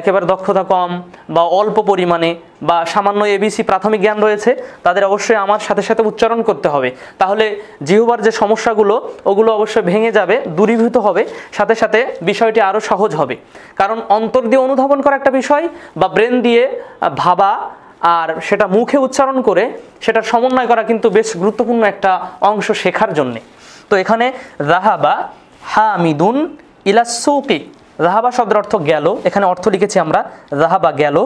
একেবারে দক্ষতা কম বা অল্প পরিমাণে বা সামান্য এবিসি প্রাথমিক জ্ঞান রয়েছে তাদের অবশ্যই আমার সাথে সাথে উচ্চারণ করতে হবে তাহলে জিহুবার যে সমস্যাগুলো ওগুলো অবশ্যই ভেঙে যাবে দূরীভূত হবে সাথে সাথে বিষয়টি আরও সহজ হবে কারণ অন্তর দিয়ে অনুধাবন করা একটা বিষয় বা ব্রেন দিয়ে ভাবা আর সেটা মুখে উচ্চারণ করে সেটা সমন্বয় করা কিন্তু বেশ গুরুত্বপূর্ণ একটা অংশ শেখার জন্যে তো এখানে রাহাবা হামিদুন ইলাসুকি রাহাবা শব্দের অর্থ গেল এখানে অর্থ লিখেছি আমরা রাহাবা গেল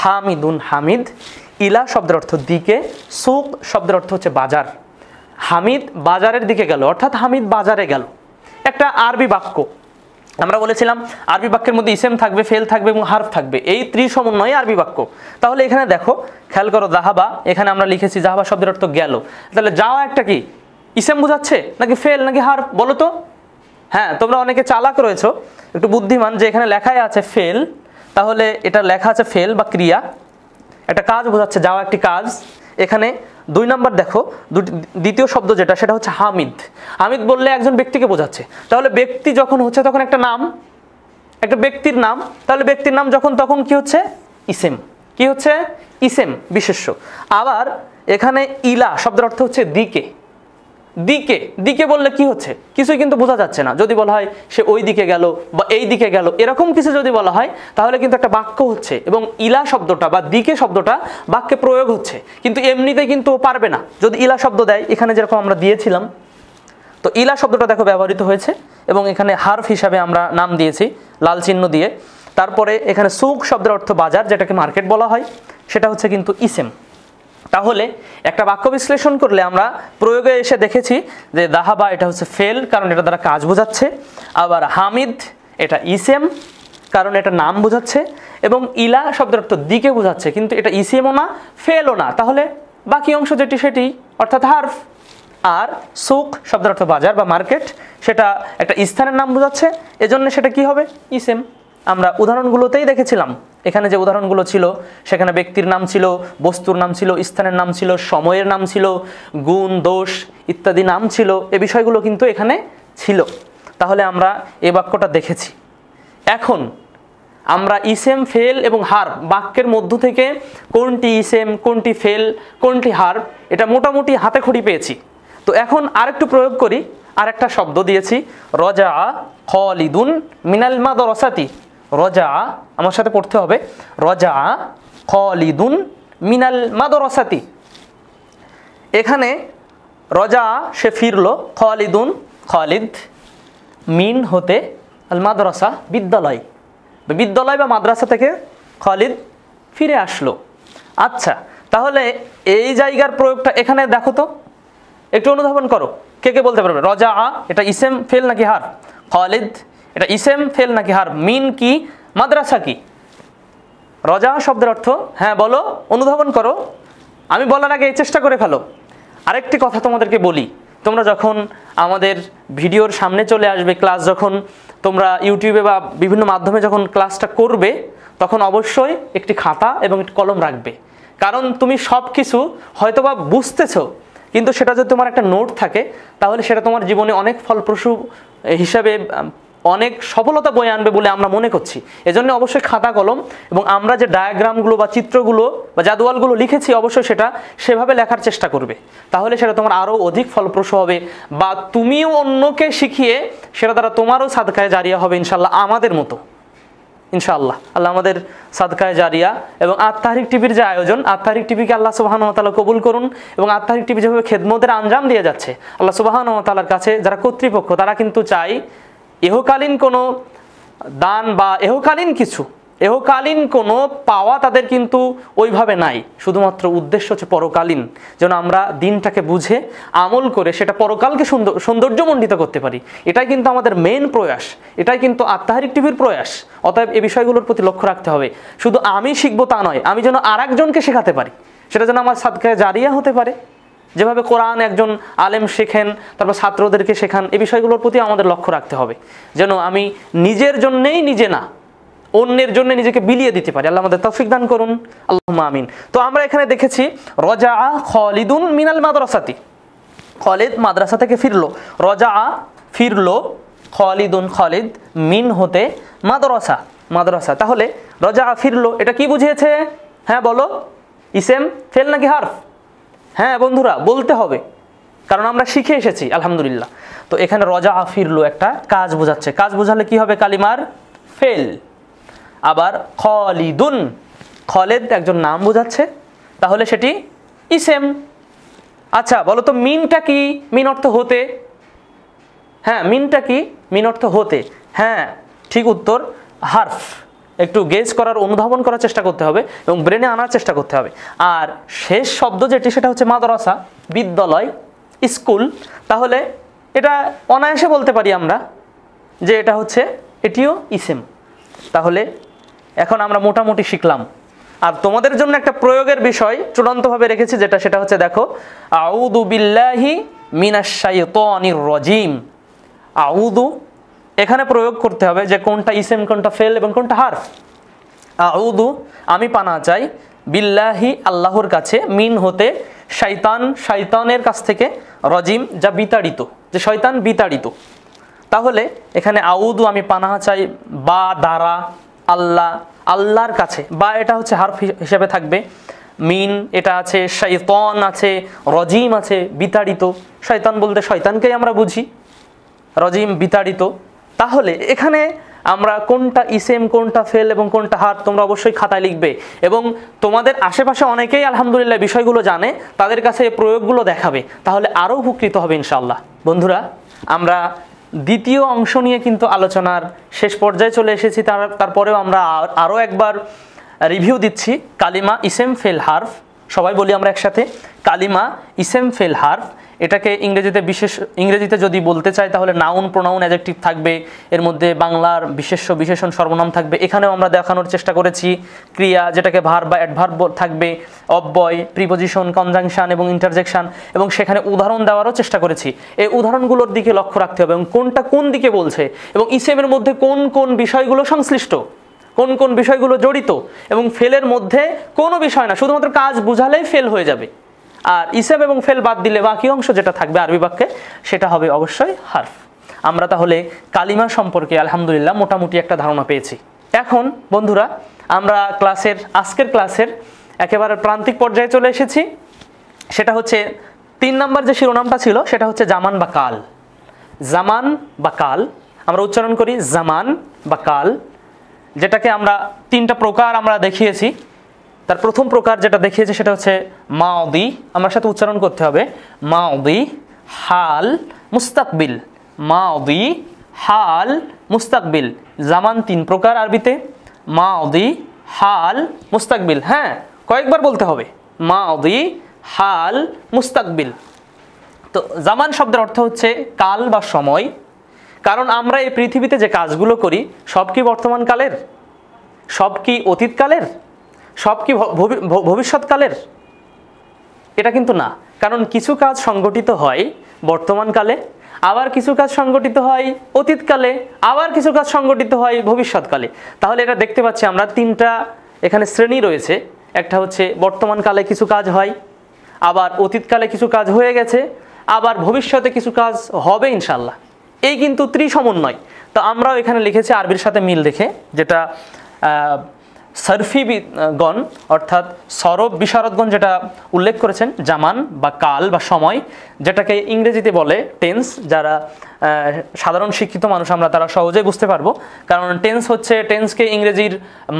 হামিদুন হামিদ ইলা শব্দের অর্থ দিকে সুক শব্দের অর্থ হচ্ছে বাজার হামিদ বাজারের দিকে গেল অর্থাৎ হামিদ বাজারে গেল একটা আরবি বাক্য আমরা বলেছিলাম আরবি বাক্যের মধ্যে ইসেম থাকবে ফেল থাকবে এবং হার্ফ থাকবে এই ত্রি সমন্বয়ে আরবি বাক্য তাহলে এখানে দেখো খেয়াল করো জাহাবা এখানে আমরা লিখেছি জাহাবা শব্দের অর্থ গেল তাহলে যাওয়া একটা কি ইসেম বোঝাচ্ছে নাকি ফেল নাকি হার্ফ বলো তো হ্যাঁ তোমরা অনেকে চালাক রয়েছ একটু বুদ্ধিমান যে এখানে লেখাই আছে ফেল তাহলে এটা লেখা আছে ফেল বা ক্রিয়া একটা কাজ বোঝাচ্ছে যাওয়া একটি কাজ এখানে দুই নাম্বার দেখো দুটি দ্বিতীয় শব্দ যেটা সেটা হচ্ছে হামিদ হামিদ বললে একজন ব্যক্তিকে বোঝাচ্ছে তাহলে ব্যক্তি যখন হচ্ছে তখন একটা নাম একটা ব্যক্তির নাম তাহলে ব্যক্তির নাম যখন তখন কি হচ্ছে ইসেম কি হচ্ছে ইসেম বিশেষ্য আবার এখানে ইলা শব্দের অর্থ হচ্ছে দিকে দিকে দিকে বললে কি হচ্ছে কিছুই কিন্তু বোঝা যাচ্ছে না যদি বলা হয় সে ওই দিকে গেল বা এই দিকে গেল এরকম কিছু যদি বলা হয় তাহলে কিন্তু একটা বাক্য হচ্ছে এবং ইলা শব্দটা বা দিকে শব্দটা বাক্যে প্রয়োগ হচ্ছে কিন্তু এমনিতে কিন্তু পারবে না যদি ইলা শব্দ দেয় এখানে যেরকম আমরা দিয়েছিলাম তো ইলা শব্দটা দেখো ব্যবহৃত হয়েছে এবং এখানে হার্ফ হিসাবে আমরা নাম দিয়েছি লাল চিহ্ন দিয়ে তারপরে এখানে সুখ শব্দের অর্থ বাজার যেটাকে মার্কেট বলা হয় সেটা হচ্ছে কিন্তু ইসেম তাহলে একটা বাক্য বিশ্লেষণ করলে আমরা প্রয়োগে এসে দেখেছি যে দাহাবা এটা হচ্ছে ফেল কারণ এটা দ্বারা কাজ বোঝাচ্ছে আবার হামিদ এটা ইসেম কারণ এটা নাম বোঝাচ্ছে এবং ইলা শব্দের অর্থ দিকে বোঝাচ্ছে কিন্তু এটা ইসেমও না ফেলও না তাহলে বাকি অংশ যেটি সেটি অর্থাৎ হার্ফ আর সুখ শব্দের অর্থ বাজার বা মার্কেট সেটা একটা স্থানের নাম বোঝাচ্ছে এজন্য সেটা কি হবে ইসেম আমরা উদাহরণগুলোতেই দেখেছিলাম এখানে যে উদাহরণগুলো ছিল সেখানে ব্যক্তির নাম ছিল বস্তুর নাম ছিল স্থানের নাম ছিল সময়ের নাম ছিল গুণ দোষ ইত্যাদি নাম ছিল এ বিষয়গুলো কিন্তু এখানে ছিল তাহলে আমরা এ বাক্যটা দেখেছি এখন আমরা ইসেম ফেল এবং হার বাক্যের মধ্য থেকে কোনটি ইসেম কোনটি ফেল কোনটি হার এটা মোটামুটি হাতে খড়ি পেয়েছি তো এখন আরেকটু প্রয়োগ করি আর একটা শব্দ দিয়েছি রজা খলিদুন মিনাল মাদরসাতি রজা আমার সাথে পড়তে হবে রজা খলিদুন মিনাল মাদরসাতি এখানে রজা সে ফিরল খলিদুন খালিদ মিন হতে আল মাদ্রাসা বিদ্যালয় বিদ্যালয় বা মাদ্রাসা থেকে খালিদ ফিরে আসলো আচ্ছা তাহলে এই জায়গার প্রয়োগটা এখানে দেখো তো একটু অনুধাবন করো কে কে বলতে পারবে রজা এটা ইসেম ফেল নাকি হার খালিদ এটা ইসেম ফেল নাকি হার মিন কি মাদ্রাসা কি রজা শব্দের অর্থ হ্যাঁ বলো অনুধাবন করো আমি বলার আগে এই চেষ্টা করে ফেলো আরেকটি কথা তোমাদেরকে বলি তোমরা যখন আমাদের ভিডিওর সামনে চলে আসবে ক্লাস যখন তোমরা ইউটিউবে বা বিভিন্ন মাধ্যমে যখন ক্লাসটা করবে তখন অবশ্যই একটি খাতা এবং একটি কলম রাখবে কারণ তুমি সব কিছু হয়তোবা বুঝতেছো কিন্তু সেটা যদি তোমার একটা নোট থাকে তাহলে সেটা তোমার জীবনে অনেক ফলপ্রসূ হিসাবে অনেক সফলতা বয়ে আনবে বলে আমরা মনে করছি এজন্য অবশ্যই খাতা কলম এবং আমরা যে ডায়াগ্রামগুলো বা চিত্রগুলো বা জাদুয়ালগুলো লিখেছি অবশ্যই সেটা সেভাবে লেখার চেষ্টা করবে তাহলে সেটা তোমার আরও অধিক ফলপ্রসূ হবে বা তুমিও অন্যকে শিখিয়ে সেটা দ্বারা তোমারও সাদকায় জারিয়া হবে ইনশাল্লাহ আমাদের মতো ইনশাআল্লাহ আল্লাহ আমাদের সাদকায় জারিয়া এবং আত্মাহারিক টিভির যে আয়োজন আত্মাহারিক টিভিকে আল্লাহ সুবাহানুমতালা কবুল করুন এবং আত্মাহারিক টিভি যেভাবে খেদমতের আঞ্জাম দিয়ে যাচ্ছে আল্লাহ সুবাহানুমতালার কাছে যারা কর্তৃপক্ষ তারা কিন্তু চায় এহকালীন কোনো দান বা এহকালীন কিছু এহকালীন কোনো পাওয়া তাদের কিন্তু ওইভাবে নাই শুধুমাত্র উদ্দেশ্য হচ্ছে পরকালীন যেন আমরা দিনটাকে বুঝে আমল করে সেটা পরকালকে সুন্দর সৌন্দর্যমণ্ডিত করতে পারি এটাই কিন্তু আমাদের মেন প্রয়াস এটাই কিন্তু আত্মাহারিক টিভির প্রয়াস অতএব এ বিষয়গুলোর প্রতি লক্ষ্য রাখতে হবে শুধু আমি শিখবো তা নয় আমি যেন আর শেখাতে পারি সেটা যেন আমার সাদকায় জারিয়া হতে পারে যেভাবে কোরআন একজন আলেম শেখেন তারপর ছাত্রদেরকে শেখান এই বিষয়গুলোর প্রতি আমাদের লক্ষ্য রাখতে হবে যেন আমি নিজের জন্যেই নিজে না অন্যের জন্য নিজেকে বিলিয়ে দিতে পারি আল্লাহ আমাদের তফিক দান করুন আল্লাহ আমিন তো আমরা এখানে দেখেছি রজা খলিদুন মিনাল মাদ্রাসাতি খলিদ মাদ্রাসা থেকে ফিরলো রজা ফিরলো খলিদুন খলিদ মিন হতে মাদ্রাসা মাদ্রাসা তাহলে রজা ফিরলো এটা কি বুঝিয়েছে হ্যাঁ বলো ইসেম ফেল নাকি হার্ফ হ্যাঁ বন্ধুরা বলতে হবে কারণ আমরা শিখে এসেছি আলহামদুলিল্লাহ তো এখানে রজা ফিরলো একটা কাজ বোঝাচ্ছে কাজ বোঝালে কি হবে কালিমার ফেল আবার খলিদুন খলেদ একজন নাম বোঝাচ্ছে তাহলে সেটি ইসেম আচ্ছা বলো তো মিনটা কি মিন অর্থ হতে হ্যাঁ মিনটা কি মিন অর্থ হতে হ্যাঁ ঠিক উত্তর হার্ফ একটু গেজ করার অনুধাবন করার চেষ্টা করতে হবে এবং ব্রেনে আনার চেষ্টা করতে হবে আর শেষ শব্দ যেটি সেটা হচ্ছে মাদ্রাসা বিদ্যালয় স্কুল তাহলে এটা অনায়াসে বলতে পারি আমরা যে এটা হচ্ছে এটিও ইসেম তাহলে এখন আমরা মোটামুটি শিখলাম আর তোমাদের জন্য একটা প্রয়োগের বিষয় চূড়ান্তভাবে রেখেছি যেটা সেটা হচ্ছে দেখো আউদু বিল্লাহি মিনাশাইতনির রজিম আউদু এখানে প্রয়োগ করতে হবে যে কোনটা ইসেম কোনটা ফেল এবং কোনটা হার আউদু আমি পানা চাই বিল্লাহি আল্লাহর কাছে মিন হতে শৈতান শয়তানের কাছ থেকে রজিম যা বিতাড়িত যে শয়তান বিতাড়িত তাহলে এখানে আউদু আমি পানাহা চাই বা দ্বারা আল্লাহ আল্লাহর কাছে বা এটা হচ্ছে হার হিসেবে থাকবে মিন এটা আছে শৈতন আছে রজিম আছে বিতাড়িত শৈতান বলতে শয়তানকেই আমরা বুঝি রজিম বিতাড়িত তাহলে এখানে আমরা কোনটা ইসেম কোনটা ফেল এবং কোনটা হার তোমরা অবশ্যই খাতায় লিখবে এবং তোমাদের আশেপাশে অনেকেই আলহামদুলিল্লাহ বিষয়গুলো জানে তাদের কাছে প্রয়োগগুলো দেখাবে তাহলে আরও উপকৃত হবে ইনশাল্লাহ বন্ধুরা আমরা দ্বিতীয় অংশ নিয়ে কিন্তু আলোচনার শেষ পর্যায়ে চলে এসেছি তার তারপরেও আমরা আরও একবার রিভিউ দিচ্ছি কালিমা ইসেম ফেল হার্ফ সবাই বলি আমরা একসাথে কালিমা ইসেম ফেল হার্ফ এটাকে ইংরেজিতে বিশেষ ইংরেজিতে যদি বলতে চাই তাহলে নাউন প্রোনাউন অ্যাজেক্টিভ থাকবে এর মধ্যে বাংলার বিশেষ বিশেষণ সর্বনাম থাকবে এখানেও আমরা দেখানোর চেষ্টা করেছি ক্রিয়া যেটাকে ভার বা অ্যাডভার্ব থাকবে অব্যয় প্রিপোজিশন কনজাংশন এবং ইন্টারজেকশন এবং সেখানে উদাহরণ দেওয়ারও চেষ্টা করেছি এই উদাহরণগুলোর দিকে লক্ষ্য রাখতে হবে এবং কোনটা কোন দিকে বলছে এবং ইসেমের মধ্যে কোন কোন বিষয়গুলো সংশ্লিষ্ট কোন কোন বিষয়গুলো জড়িত এবং ফেলের মধ্যে কোনো বিষয় না শুধুমাত্র কাজ বুঝালেই ফেল হয়ে যাবে আর ইসেব এবং ফেল বাদ দিলে বাকি অংশ যেটা থাকবে আরবি বাক্যে সেটা হবে অবশ্যই হার্ফ আমরা তাহলে কালিমা সম্পর্কে আলহামদুলিল্লাহ মোটামুটি একটা ধারণা পেয়েছি এখন বন্ধুরা আমরা ক্লাসের আজকের ক্লাসের একেবারে প্রান্তিক পর্যায়ে চলে এসেছি সেটা হচ্ছে তিন নাম্বার যে শিরোনামটা ছিল সেটা হচ্ছে জামান বা কাল জামান বা কাল আমরা উচ্চারণ করি জামান বা কাল যেটাকে আমরা তিনটা প্রকার আমরা দেখিয়েছি তার প্রথম প্রকার যেটা দেখিয়েছে সেটা হচ্ছে মাওদি আমার সাথে উচ্চারণ করতে হবে মাওদি হাল মুস্তাকবিল মাওদি হাল মুস্তাকবিল জামান তিন প্রকার আরবিতে মাওদি হাল মুস্তাকবিল হ্যাঁ কয়েকবার বলতে হবে মাওদি হাল মুস্তাকবিল তো জামান শব্দের অর্থ হচ্ছে কাল বা সময় কারণ আমরা এই পৃথিবীতে যে কাজগুলো করি সব কি বর্তমান কালের সব কি অতীতকালের সব কি ভবিষ্যৎকালের এটা কিন্তু না কারণ কিছু কাজ সংগঠিত হয় বর্তমানকালে আবার কিছু কাজ সংগঠিত হয় অতীতকালে আবার কিছু কাজ সংগঠিত হয় ভবিষ্যৎকালে তাহলে এটা দেখতে পাচ্ছি আমরা তিনটা এখানে শ্রেণী রয়েছে একটা হচ্ছে বর্তমানকালে কিছু কাজ হয় আবার অতীতকালে কিছু কাজ হয়ে গেছে আবার ভবিষ্যতে কিছু কাজ হবে ইনশাল্লাহ এই কিন্তু ত্রিসমন্বয় তো আমরাও এখানে লিখেছি আরবির সাথে মিল রেখে যেটা সরফিবিগণ অর্থাৎ সরব বিশারদগণ যেটা উল্লেখ করেছেন জামান বা কাল বা সময় যেটাকে ইংরেজিতে বলে টেন্স যারা সাধারণ শিক্ষিত মানুষ আমরা তারা সহজেই বুঝতে পারবো কারণ টেন্স হচ্ছে টেন্সকে ইংরেজির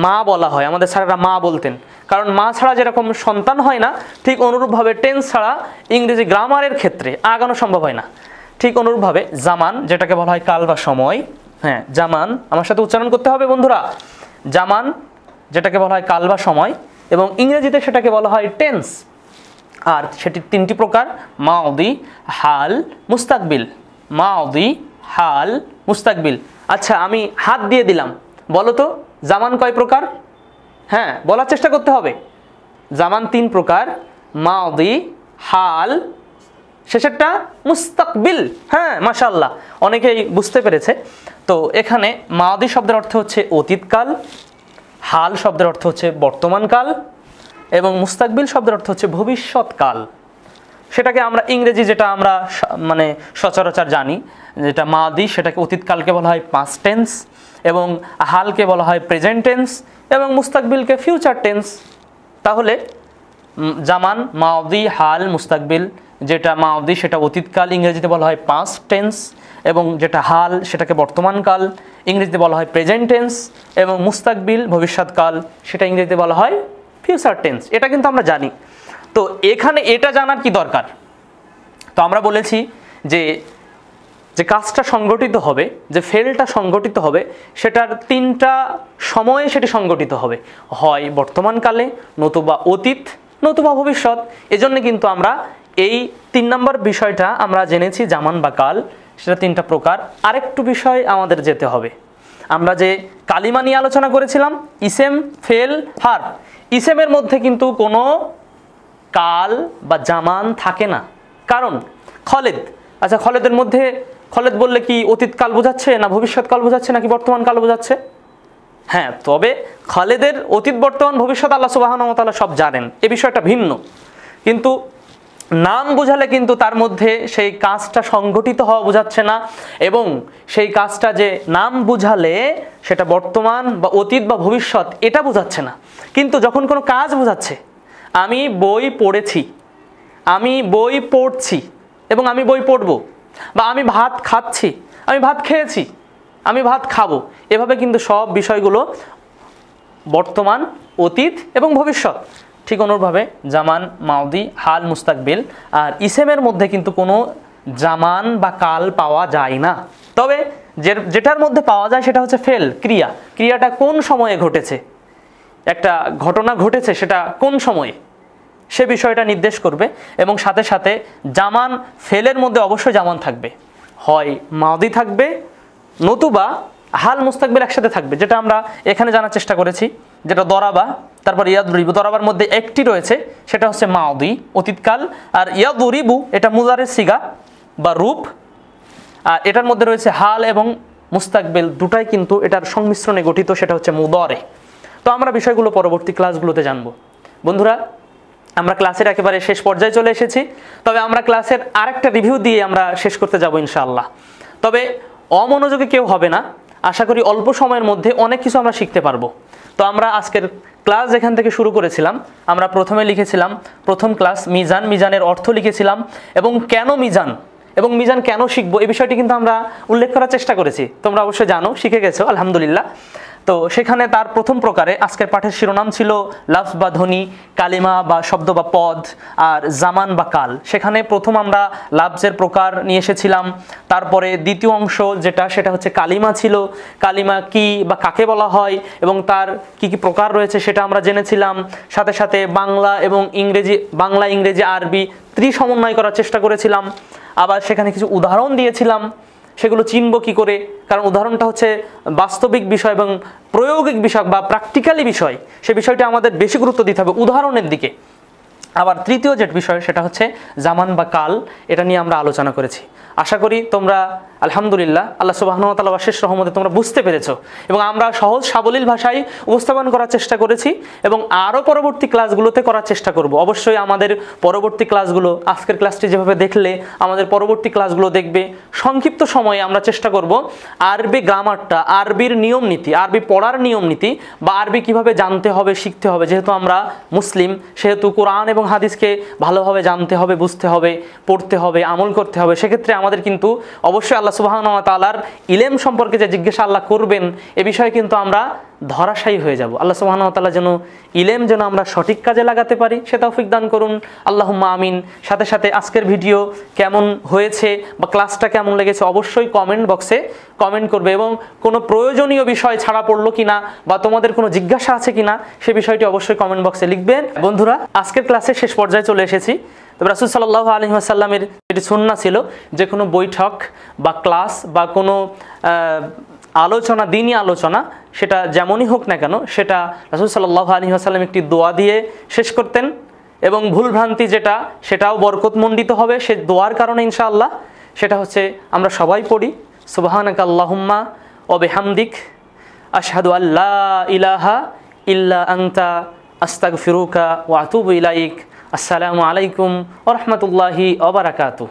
মা বলা হয় আমাদের স্যারেরা মা বলতেন কারণ মা ছাড়া যেরকম সন্তান হয় না ঠিক অনুরূপভাবে টেন্স ছাড়া ইংরেজি গ্রামারের ক্ষেত্রে আগানো সম্ভব হয় না ঠিক অনুরূপভাবে জামান যেটাকে বলা হয় কাল বা সময় হ্যাঁ জামান আমার সাথে উচ্চারণ করতে হবে বন্ধুরা জামান যেটাকে বলা হয় কাল বা সময় এবং ইংরেজিতে সেটাকে বলা হয় টেন্স আর সেটির তিনটি প্রকার মাওদি হাল মুস্তাকবিল মাওদি হাল মুস্তাকবিল আচ্ছা আমি হাত দিয়ে দিলাম বলো তো জামান কয় প্রকার হ্যাঁ বলার চেষ্টা করতে হবে জামান তিন প্রকার মাওদি হাল শেষেরটা মুস্তাকবিল হ্যাঁ মাশাল্লাহ অনেকেই বুঝতে পেরেছে তো এখানে মাওদি শব্দের অর্থ হচ্ছে অতীতকাল হাল শব্দের অর্থ হচ্ছে বর্তমানকাল এবং মুস্তাকবিল শব্দের অর্থ হচ্ছে ভবিষ্যৎকাল সেটাকে আমরা ইংরেজি যেটা আমরা মানে সচরাচর জানি যেটা মাদি সেটাকে অতীতকালকে বলা হয় পাঁচ টেন্স এবং হালকে বলা হয় প্রেজেন্ট টেন্স এবং মুস্তাকবিলকে ফিউচার টেন্স তাহলে জামান মাওদি হাল মুস্তাকবিল যেটা মাওদি সেটা অতীতকাল ইংরেজিতে বলা হয় পাস্ট টেন্স এবং যেটা হাল সেটাকে বর্তমানকাল ইংরেজিতে বলা হয় প্রেজেন্ট টেন্স এবং মুস্তাকবিল ভবিষ্যৎকাল সেটা ইংরেজিতে বলা হয় ফিউচার টেন্স এটা কিন্তু আমরা জানি তো এখানে এটা জানার কি দরকার তো আমরা বলেছি যে যে কাজটা সংগঠিত হবে যে ফেলটা সংগঠিত হবে সেটার তিনটা সময়ে সেটি সংগঠিত হবে হয় বর্তমানকালে নতুবা অতীত নতুবা ভবিষ্যৎ এজন্য কিন্তু আমরা এই তিন নম্বর বিষয়টা আমরা জেনেছি জামান বা কাল সেটা তিনটা প্রকার আরেকটু বিষয় আমাদের যেতে হবে আমরা যে কালিমা নিয়ে আলোচনা করেছিলাম ইসেম ফেল হার ইসেমের মধ্যে কিন্তু কোনো কাল বা জামান থাকে না কারণ খলেদ আচ্ছা খলেদের মধ্যে খলেদ বললে কি অতীত কাল বোঝাচ্ছে না ভবিষ্যৎ কাল বোঝাচ্ছে নাকি বর্তমান কাল বোঝাচ্ছে হ্যাঁ তবে খালেদের অতীত বর্তমান ভবিষ্যৎ আল্লাহ সুবাহনতালা সব জানেন এ বিষয়টা ভিন্ন কিন্তু নাম বোঝালে কিন্তু তার মধ্যে সেই কাজটা সংগঠিত হওয়া বোঝাচ্ছে না এবং সেই কাজটা যে নাম বোঝালে সেটা বর্তমান বা অতীত বা ভবিষ্যৎ এটা বোঝাচ্ছে না কিন্তু যখন কোনো কাজ বোঝাচ্ছে আমি বই পড়েছি আমি বই পড়ছি এবং আমি বই পড়ব বা আমি ভাত খাচ্ছি আমি ভাত খেয়েছি আমি ভাত খাবো এভাবে কিন্তু সব বিষয়গুলো বর্তমান অতীত এবং ভবিষ্যৎ ঠিক অনুরভাবে জামান মাউদি হাল মুস্তাকবিল আর ইসেমের মধ্যে কিন্তু কোনো জামান বা কাল পাওয়া যায় না তবে যেটার মধ্যে পাওয়া যায় সেটা হচ্ছে ফেল ক্রিয়া ক্রিয়াটা কোন সময়ে ঘটেছে একটা ঘটনা ঘটেছে সেটা কোন সময়ে সে বিষয়টা নির্দেশ করবে এবং সাথে সাথে জামান ফেলের মধ্যে অবশ্যই জামান থাকবে হয় মাউদি থাকবে নতুবা হাল মুস্তাকবিল একসাথে থাকবে যেটা আমরা এখানে জানার চেষ্টা করেছি যেটা দরাবা তারপর ইয়াদরিবু দরাবার মধ্যে একটি রয়েছে সেটা হচ্ছে মাওদি অতীতকাল আর রিবু এটা মুজারের সিগা বা রূপ আর এটার মধ্যে রয়েছে হাল এবং মুস্তাকবেল দুটাই কিন্তু এটার সংমিশ্রণে গঠিত সেটা হচ্ছে মুদরে তো আমরা বিষয়গুলো পরবর্তী ক্লাসগুলোতে জানব বন্ধুরা আমরা ক্লাসের একেবারে শেষ পর্যায়ে চলে এসেছি তবে আমরা ক্লাসের আরেকটা রিভিউ দিয়ে আমরা শেষ করতে যাব ইনশাআল্লাহ তবে অমনোযোগী কেউ হবে না আশা করি অল্প সময়ের মধ্যে অনেক কিছু আমরা শিখতে পারবো তো আমরা আজকের ক্লাস এখান থেকে শুরু করেছিলাম আমরা প্রথমে লিখেছিলাম প্রথম ক্লাস মিজান মিজানের অর্থ লিখেছিলাম এবং কেন মিজান এবং মিজান কেন শিখবো এই বিষয়টি কিন্তু আমরা উল্লেখ করার চেষ্টা করেছি তোমরা অবশ্যই জানো শিখে গেছো আলহামদুলিল্লাহ তো সেখানে তার প্রথম প্রকারে আজকের পাঠের শিরোনাম ছিল লাফ বা ধ্বনি কালিমা বা শব্দ বা পদ আর জামান বা কাল সেখানে প্রথম আমরা লাফজের প্রকার নিয়ে এসেছিলাম তারপরে দ্বিতীয় অংশ যেটা সেটা হচ্ছে কালিমা ছিল কালিমা কি বা কাকে বলা হয় এবং তার কি কি প্রকার রয়েছে সেটা আমরা জেনেছিলাম সাথে সাথে বাংলা এবং ইংরেজি বাংলা ইংরেজি আরবি ত্রি সমন্বয় করার চেষ্টা করেছিলাম আবার সেখানে কিছু উদাহরণ দিয়েছিলাম সেগুলো চিনব কি করে কারণ উদাহরণটা হচ্ছে বাস্তবিক বিষয় এবং প্রয়োগিক বিষয় বা প্র্যাকটিক্যালি বিষয় সে বিষয়টা আমাদের বেশি গুরুত্ব দিতে হবে উদাহরণের দিকে আবার তৃতীয় যে বিষয় সেটা হচ্ছে জামান বা কাল এটা নিয়ে আমরা আলোচনা করেছি আশা করি তোমরা আলহামদুলিল্লাহ আল্লাহ সুবাহনতালা শেষ রহমতে তোমরা বুঝতে পেরেছো এবং আমরা সহজ সাবলীল ভাষায় উপস্থাপন করার চেষ্টা করেছি এবং আরও পরবর্তী ক্লাসগুলোতে করার চেষ্টা করব অবশ্যই আমাদের পরবর্তী ক্লাসগুলো আজকের ক্লাসটি যেভাবে দেখলে আমাদের পরবর্তী ক্লাসগুলো দেখবে সংক্ষিপ্ত সময়ে আমরা চেষ্টা করব আরবি গ্রামারটা আরবির নিয়ম নীতি আরবি পড়ার নিয়ম নীতি বা আরবি কীভাবে জানতে হবে শিখতে হবে যেহেতু আমরা মুসলিম সেহেতু কোরআন এবং হাদিসকে ভালোভাবে জানতে হবে বুঝতে হবে পড়তে হবে আমল করতে হবে সেক্ষেত্রে আমাদের কিন্তু অবশ্যই আল্লাহ আল্লাহ সুবাহ তালার ইলেম সম্পর্কে যে জিজ্ঞাসা আল্লাহ করবেন এ বিষয়ে কিন্তু আমরা ধরাশায়ী হয়ে যাব আল্লাহ সুবাহানুয়া তালা যেন ইলেম যেন আমরা সঠিক কাজে লাগাতে পারি সে তৌফিক করুন আল্লাহ আমিন সাথে সাথে আজকের ভিডিও কেমন হয়েছে বা ক্লাসটা কেমন লেগেছে অবশ্যই কমেন্ট বক্সে কমেন্ট করবে এবং কোনো প্রয়োজনীয় বিষয় ছাড়া পড়লো কিনা বা তোমাদের কোনো জিজ্ঞাসা আছে কিনা সে বিষয়টি অবশ্যই কমেন্ট বক্সে লিখবেন বন্ধুরা আজকের ক্লাসের শেষ পর্যায়ে চলে এসেছি তবে রাসুল সাল্লাহ আসাল্লামের এটি সুন্না ছিল যে কোনো বৈঠক বা ক্লাস বা কোনো আলোচনা দিনই আলোচনা সেটা যেমনই হোক না কেন সেটা রাসুল সাল্লাহ আসাল্লাম একটি দোয়া দিয়ে শেষ করতেন এবং ভুলভ্রান্তি যেটা সেটাও বরকতমণ্ডিত হবে সে দোয়ার কারণে ইনশাআল্লাহ সেটা হচ্ছে আমরা সবাই পড়ি সুবাহানাক আল্লাহুম্মা অবেহামদিক আশহাদু আল্লাহ ইলাহা ইল্লা আংতা আস্তাক ফিরুকা ওয়াতুব ইলাইক আসসালামু আলাইকুম ওরহমতুল্লাহি অবরাকাতু